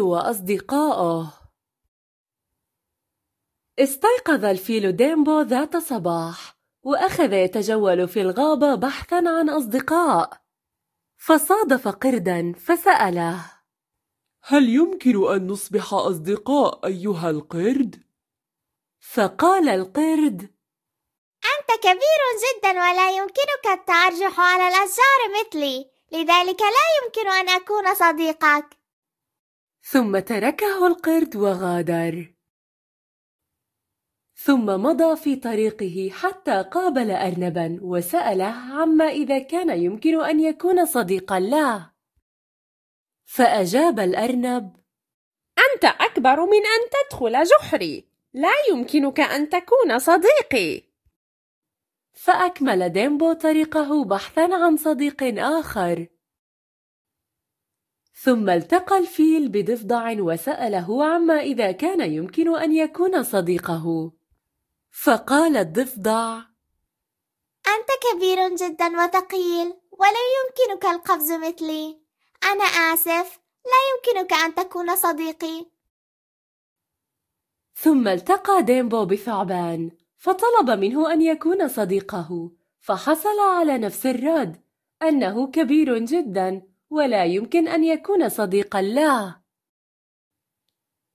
وأصدقائه استيقظ الفيل ديمبو ذات صباح وأخذ يتجول في الغابة بحثا عن أصدقاء فصادف قردا فسأله هل يمكن أن نصبح أصدقاء أيها القرد؟ فقال القرد أنت كبير جدا ولا يمكنك التأرجح على الأشجار مثلي لذلك لا يمكن أن أكون صديقك ثم تركه القرد وغادر ثم مضى في طريقه حتى قابل أرنبا وسأله عما إذا كان يمكن أن يكون صديقا له فأجاب الأرنب أنت أكبر من أن تدخل جحري لا يمكنك أن تكون صديقي فأكمل ديمبو طريقه بحثا عن صديق آخر ثم التقى الفيل بضفدع وسأله عما إذا كان يمكن أن يكون صديقه فقال الضفدع أنت كبير جدا وثقيل ولا يمكنك القفز مثلي أنا آسف لا يمكنك أن تكون صديقي ثم التقى ديمبو بثعبان فطلب منه أن يكون صديقه فحصل على نفس الرد أنه كبير جداً ولا يمكن أن يكون صديقا له.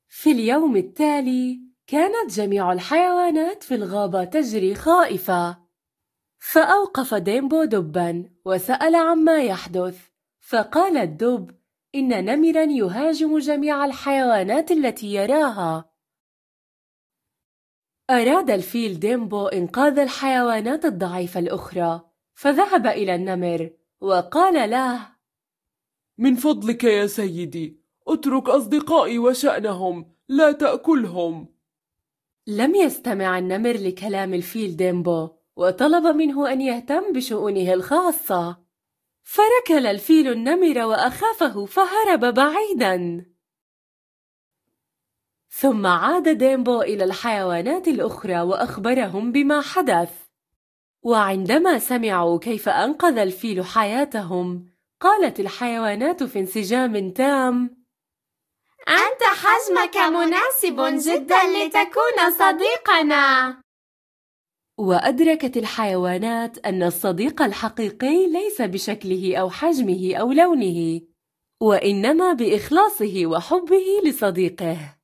في اليوم التالي، كانت جميع الحيوانات في الغابة تجري خائفة. فأوقف ديمبو دبا وسأل عما يحدث، فقال الدب: إن نمرا يهاجم جميع الحيوانات التي يراها. أراد الفيل ديمبو إنقاذ الحيوانات الضعيفة الأخرى، فذهب إلى النمر وقال له: من فضلك يا سيدي اترك أصدقائي وشأنهم لا تأكلهم لم يستمع النمر لكلام الفيل ديمبو وطلب منه أن يهتم بشؤونه الخاصة فركل الفيل النمر وأخافه فهرب بعيدا ثم عاد ديمبو إلى الحيوانات الأخرى وأخبرهم بما حدث وعندما سمعوا كيف أنقذ الفيل حياتهم قالت الحيوانات في انسجام تام أنت حجمك مناسب جدا لتكون صديقنا وأدركت الحيوانات أن الصديق الحقيقي ليس بشكله أو حجمه أو لونه وإنما بإخلاصه وحبه لصديقه